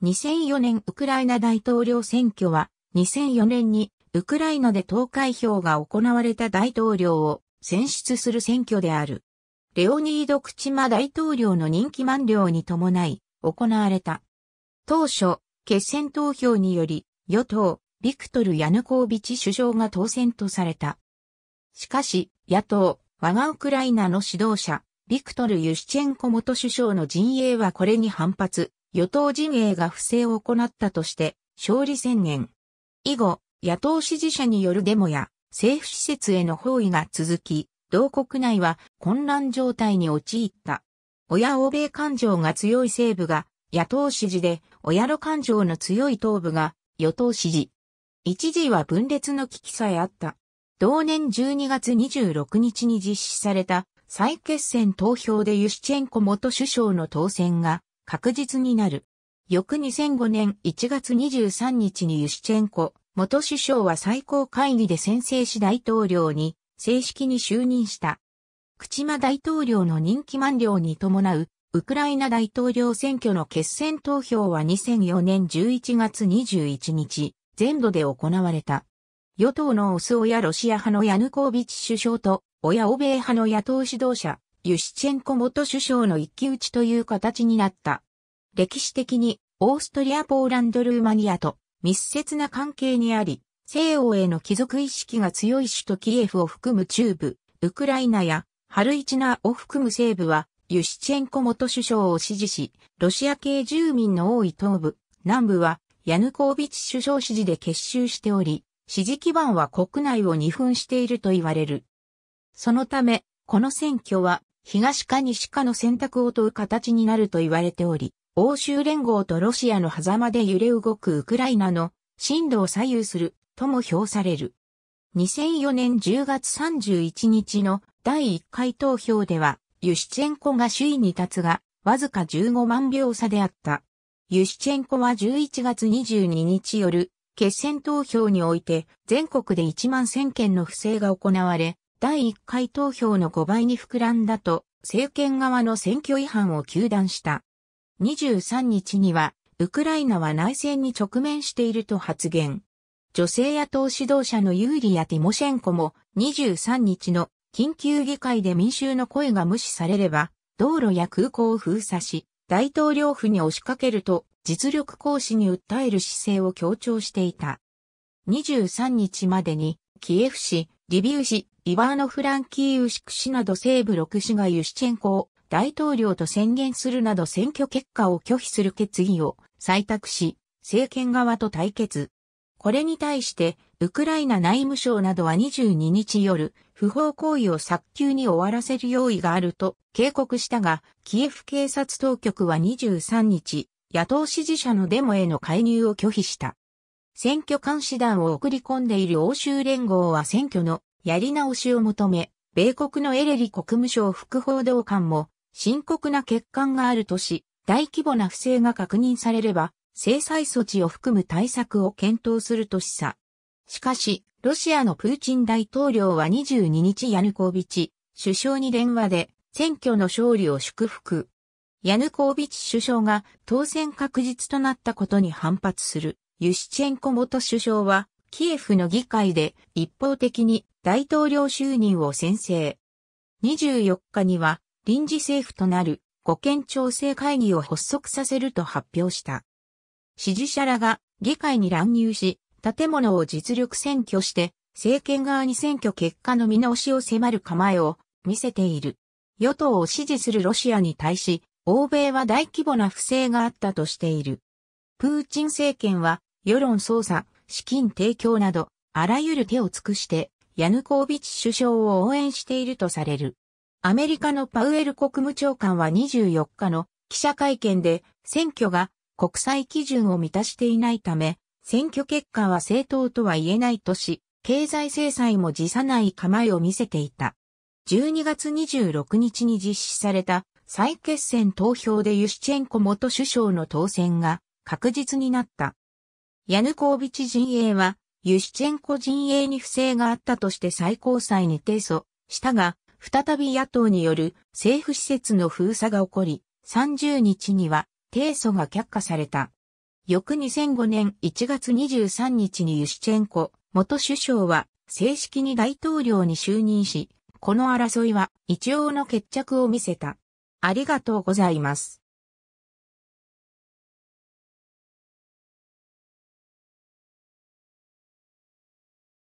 2004年ウクライナ大統領選挙は、2004年にウクライナで投開票が行われた大統領を選出する選挙である。レオニード・クチマ大統領の任期満了に伴い行われた。当初、決選投票により、与党、ビクトル・ヤヌコービチ首相が当選とされた。しかし、野党、我がウクライナの指導者、ビクトル・ユシチェンコ元首相の陣営はこれに反発、与党陣営が不正を行ったとして、勝利宣言。以後、野党支持者によるデモや、政府施設への包囲が続き、同国内は混乱状態に陥った。親欧米感情が強い西部が野党支持で、親路感情の強い東部が与党支持。一時は分裂の危機さえあった。同年12月26日に実施された再決戦投票でユシチェンコ元首相の当選が確実になる。翌2005年1月23日にユシチェンコ、元首相は最高会議で先制し大統領に正式に就任した。クチマ大統領の任期満了に伴う、ウクライナ大統領選挙の決選投票は2004年11月21日、全土で行われた。与党のオス親ロシア派のヤヌコービチ首相と、親欧米派の野党指導者、ユシチェンコ元首相の一騎打ちという形になった。歴史的に、オーストリア・ポーランド・ルーマニアと密接な関係にあり、西欧への帰属意識が強い首都キエフを含む中部、ウクライナやハルイチナを含む西部は、ユシチェンコ元首相を支持し、ロシア系住民の多い東部、南部は、ヤヌコービチ首相支持で結集しており、支持基盤は国内を二分していると言われる。そのため、この選挙は東か西かの選択を問う形になると言われており、欧州連合とロシアの狭間で揺れ動くウクライナの進路を左右するとも評される。2004年10月31日の第1回投票では、ユシチェンコが首位に立つが、わずか15万票差であった。ユシチェンコは11月22日夜、決選投票において、全国で1万1000件の不正が行われ、第1回投票の5倍に膨らんだと、政権側の選挙違反を求断した。23日には、ウクライナは内戦に直面していると発言。女性野党指導者のユーリやティモシェンコも23日の緊急議会で民衆の声が無視されれば、道路や空港を封鎖し、大統領府に押しかけると実力行使に訴える姿勢を強調していた。23日までにキエフ市リビウ市、イワーノ・フランキーウシク市など西部6市がユシチェンコを大統領と宣言するなど選挙結果を拒否する決議を採択し、政権側と対決。これに対して、ウクライナ内務省などは22日夜、不法行為を早急に終わらせる用意があると警告したが、キエフ警察当局は23日、野党支持者のデモへの介入を拒否した。選挙監視団を送り込んでいる欧州連合は選挙のやり直しを求め、米国のエレリ国務省副報道官も深刻な欠陥があるとし、大規模な不正が確認されれば、制裁措置を含む対策を検討すると示唆。しかし、ロシアのプーチン大統領は22日ヤヌコービチ首相に電話で選挙の勝利を祝福。ヤヌコービチ首相が当選確実となったことに反発するユシチェンコ元首相は、キエフの議会で一方的に大統領就任を宣誓。24日には臨時政府となる五県調整会議を発足させると発表した。支持者らが議会に乱入し、建物を実力占拠して、政権側に選挙結果の見直しを迫る構えを見せている。与党を支持するロシアに対し、欧米は大規模な不正があったとしている。プーチン政権は世論操作、資金提供など、あらゆる手を尽くして、ヤヌコービチ首相を応援しているとされる。アメリカのパウエル国務長官は24日の記者会見で、選挙が国際基準を満たしていないため、選挙結果は正当とは言えないとし、経済制裁も辞さない構えを見せていた。12月26日に実施された再決戦投票でユシチェンコ元首相の当選が確実になった。ヤヌコービチ陣営は、ユシチェンコ陣営に不正があったとして最高裁に提訴したが、再び野党による政府施設の封鎖が起こり、30日には提訴が却下された。翌2005年1月23日にユシチェンコ元首相は正式に大統領に就任し、この争いは一応の決着を見せた。ありがとうございます。